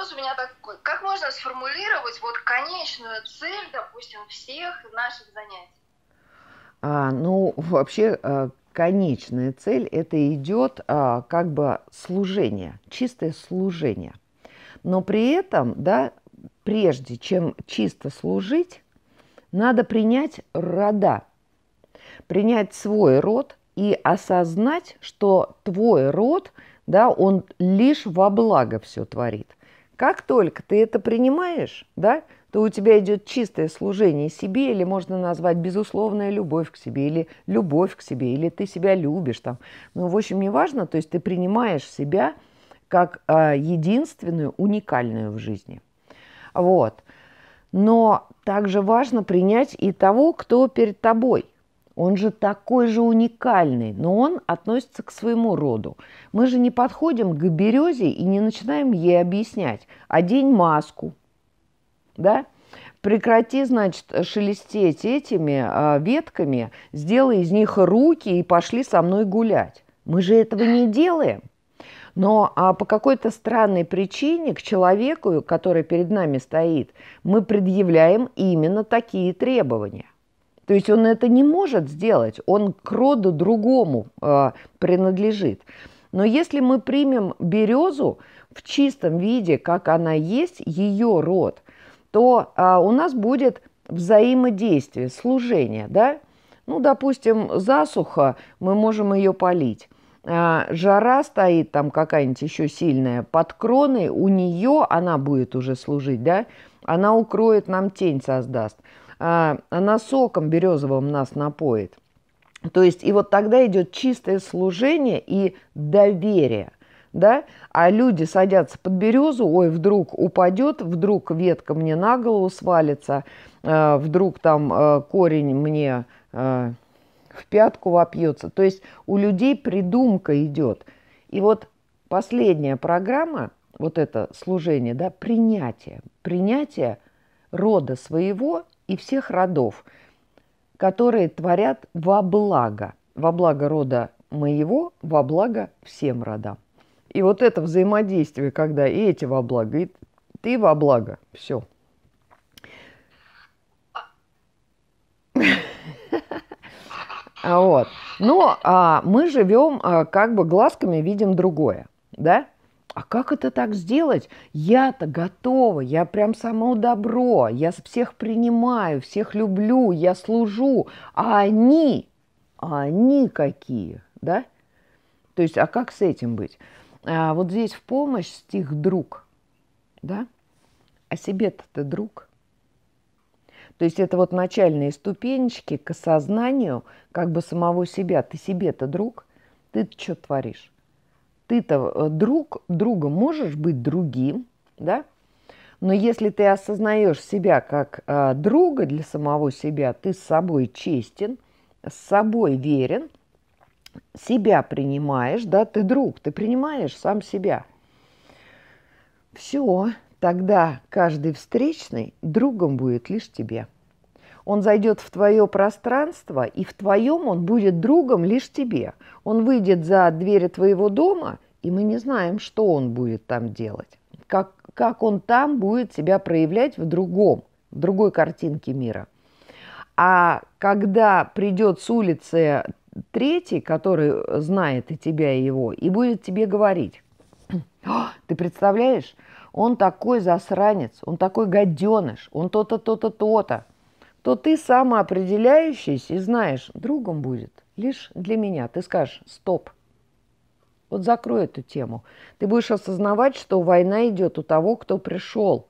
вопрос у меня такой. Как можно сформулировать вот конечную цель, допустим, всех наших занятий? А, ну, вообще, а, конечная цель – это идет а, как бы служение, чистое служение. Но при этом, да, прежде чем чисто служить, надо принять рода, принять свой род и осознать, что твой род, да, он лишь во благо все творит. Как только ты это принимаешь, да, то у тебя идет чистое служение себе, или можно назвать безусловная любовь к себе, или любовь к себе, или ты себя любишь там. Ну, в общем, неважно, то есть ты принимаешь себя как э, единственную, уникальную в жизни. Вот. Но также важно принять и того, кто перед тобой – он же такой же уникальный, но он относится к своему роду. Мы же не подходим к березе и не начинаем ей объяснять. Одень маску, да? Прекрати, значит, шелестеть этими а, ветками, сделай из них руки и пошли со мной гулять. Мы же этого не делаем. Но а по какой-то странной причине к человеку, который перед нами стоит, мы предъявляем именно такие требования. То есть он это не может сделать, он к роду другому э, принадлежит. Но если мы примем березу в чистом виде, как она есть, ее род, то э, у нас будет взаимодействие, служение, да? Ну, допустим, засуха, мы можем ее полить. Э, жара стоит там какая-нибудь еще сильная, под кроной у нее она будет уже служить, да? Она укроет нам тень, создаст она а, соком березовым нас напоит. То есть и вот тогда идет чистое служение и доверие. Да? А люди садятся под березу, ой, вдруг упадет, вдруг ветка мне на голову свалится, а, вдруг там а, корень мне в пятку вопьется. То есть у людей придумка идет. И вот последняя программа, вот это служение, да, принятие. Принятие рода своего – и всех родов, которые творят во благо, во благо рода моего, во благо всем родам. И вот это взаимодействие, когда и эти во благо, и ты во благо, все. А вот. Но ну, а, мы живем, а, как бы глазками видим другое, да? а как это так сделать? Я-то готова, я прям само добро, я всех принимаю, всех люблю, я служу, а они, а они какие, да? То есть, а как с этим быть? А вот здесь в помощь стих «друг», да? А себе-то ты друг. То есть это вот начальные ступенечки к осознанию как бы самого себя. Ты себе-то друг, ты что творишь? ты-то э, друг другом можешь быть другим, да? Но если ты осознаешь себя как э, друга для самого себя, ты с собой честен, с собой верен, себя принимаешь, да, ты друг, ты принимаешь сам себя. Все, тогда каждый встречный другом будет лишь тебе. Он зайдет в твое пространство, и в твоем он будет другом лишь тебе. Он выйдет за двери твоего дома, и мы не знаем, что он будет там делать, как, как он там будет себя проявлять в другом, в другой картинке мира. А когда придет с улицы третий, который знает и тебя, и его, и будет тебе говорить, ты представляешь, он такой засранец, он такой гаденыш, он то-то, то-то, то-то то ты самоопределяющийся и знаешь, другом будет лишь для меня. Ты скажешь «стоп». Вот закрой эту тему. Ты будешь осознавать, что война идет у того, кто пришел.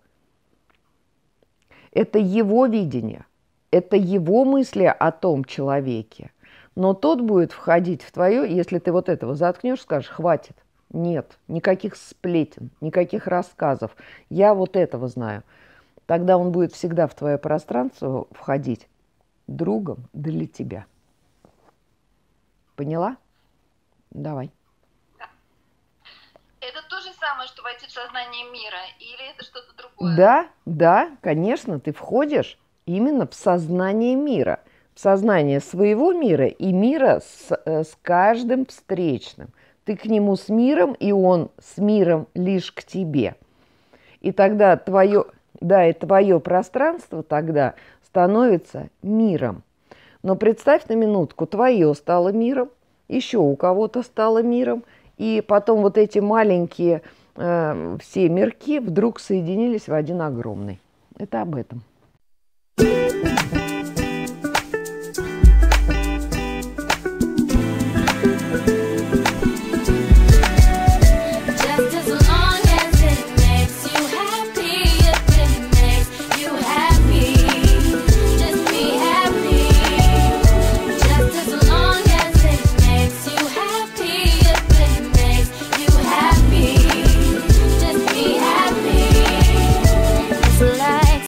Это его видение, это его мысли о том человеке. Но тот будет входить в твое, если ты вот этого заткнешь, скажешь «хватит». Нет, никаких сплетен, никаких рассказов. Я вот этого знаю. Тогда он будет всегда в твое пространство входить другом для тебя. Поняла? Давай. Это то же самое, что войти в сознание мира, или это что-то другое? Да, да, конечно, ты входишь именно в сознание мира, в сознание своего мира и мира с, э, с каждым встречным. Ты к нему с миром, и он с миром лишь к тебе. И тогда твое... Да, и твое пространство тогда становится миром. Но представь на минутку, твое стало миром, еще у кого-то стало миром, и потом вот эти маленькие э, все мирки вдруг соединились в один огромный. Это об этом. thank you